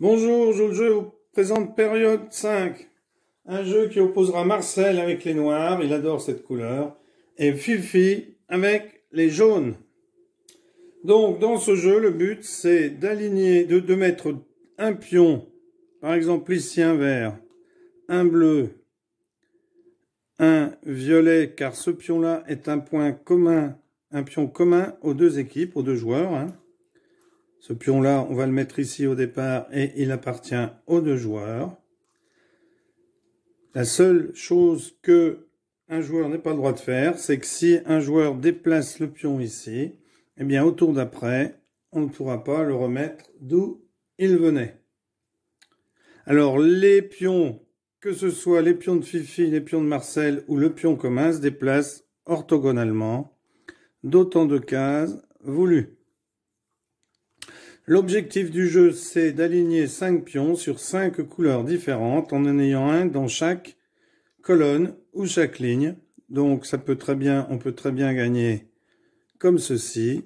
Bonjour, je vous présente période 5. Un jeu qui opposera Marcel avec les noirs, il adore cette couleur, et Fifi avec les jaunes. Donc dans ce jeu, le but c'est d'aligner, de, mettre un pion, par exemple ici un vert, un bleu, un violet, car ce pion-là est un point commun, un pion commun aux deux équipes, aux deux joueurs. Hein. Ce pion-là, on va le mettre ici au départ et il appartient aux deux joueurs. La seule chose que un joueur n'est pas le droit de faire, c'est que si un joueur déplace le pion ici, eh bien au tour d'après, on ne pourra pas le remettre d'où il venait. Alors les pions, que ce soit les pions de Fifi, les pions de Marcel ou le pion commun, se déplacent orthogonalement d'autant de cases voulues. L'objectif du jeu, c'est d'aligner 5 pions sur 5 couleurs différentes en en ayant un dans chaque colonne ou chaque ligne. Donc ça peut très bien, on peut très bien gagner comme ceci.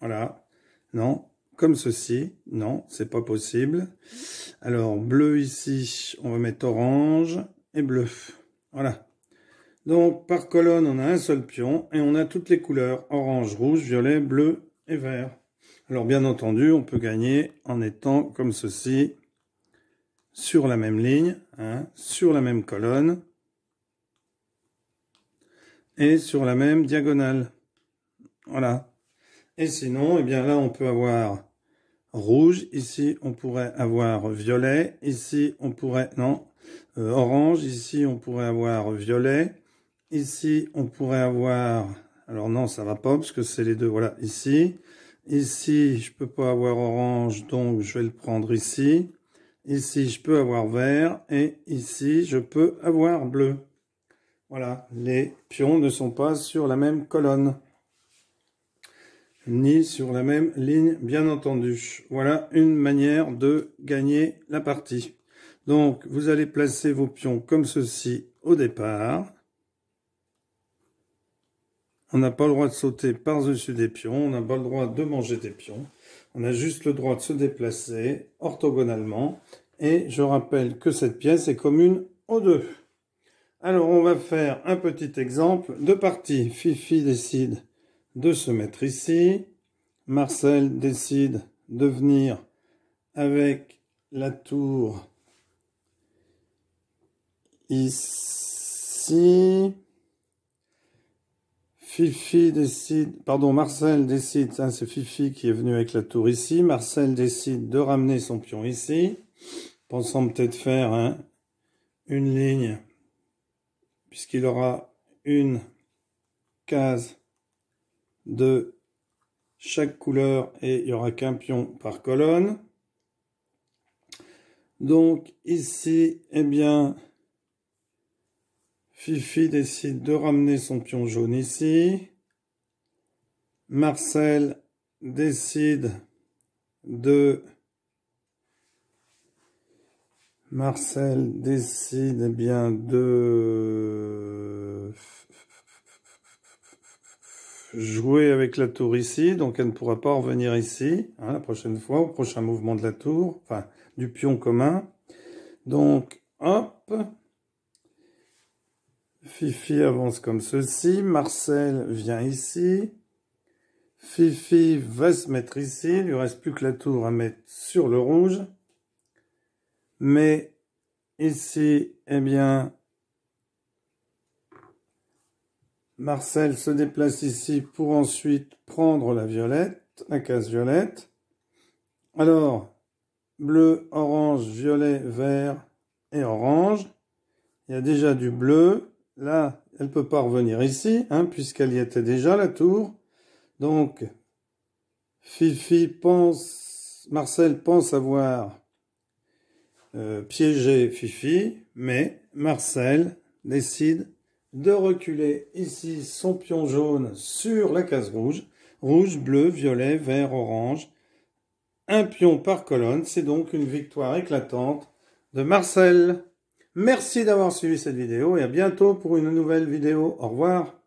Voilà. Non, comme ceci. Non, c'est pas possible. Alors bleu ici, on va mettre orange et bleu. Voilà. Donc par colonne, on a un seul pion et on a toutes les couleurs orange, rouge, violet, bleu et vert. Alors bien entendu, on peut gagner en étant comme ceci, sur la même ligne, hein, sur la même colonne, et sur la même diagonale. Voilà. Et sinon, eh bien là, on peut avoir rouge, ici, on pourrait avoir violet, ici, on pourrait, non, euh, orange, ici, on pourrait avoir violet, ici, on pourrait avoir, alors non, ça va pas, parce que c'est les deux, voilà, ici, Ici, je peux pas avoir orange, donc je vais le prendre ici. Ici, je peux avoir vert. Et ici, je peux avoir bleu. Voilà, les pions ne sont pas sur la même colonne. Ni sur la même ligne, bien entendu. Voilà une manière de gagner la partie. Donc, vous allez placer vos pions comme ceci au départ. On n'a pas le droit de sauter par-dessus des pions, on n'a pas le droit de manger des pions. On a juste le droit de se déplacer orthogonalement. Et je rappelle que cette pièce est commune aux deux. Alors on va faire un petit exemple de partie. Fifi décide de se mettre ici. Marcel décide de venir avec la tour ici. Fifi décide, pardon, Marcel décide, hein, c'est Fifi qui est venu avec la tour ici. Marcel décide de ramener son pion ici, pensant peut-être faire hein, une ligne, puisqu'il aura une case de chaque couleur et il n'y aura qu'un pion par colonne. Donc ici, eh bien, Fifi décide de ramener son pion jaune ici. Marcel décide de... Marcel décide eh bien de jouer avec la tour ici, donc elle ne pourra pas revenir ici, hein, la prochaine fois, au prochain mouvement de la tour, enfin, du pion commun. Donc, hop, Fifi avance comme ceci. Marcel vient ici. Fifi va se mettre ici. Il lui reste plus que la tour à mettre sur le rouge. Mais ici, eh bien, Marcel se déplace ici pour ensuite prendre la violette, la case violette. Alors, bleu, orange, violet, vert et orange. Il y a déjà du bleu. Là, elle ne peut pas revenir ici, hein, puisqu'elle y était déjà, la tour. Donc, Fifi pense, Marcel pense avoir euh, piégé Fifi, mais Marcel décide de reculer ici son pion jaune sur la case rouge, rouge, bleu, violet, vert, orange, un pion par colonne, c'est donc une victoire éclatante de Marcel. Merci d'avoir suivi cette vidéo et à bientôt pour une nouvelle vidéo. Au revoir.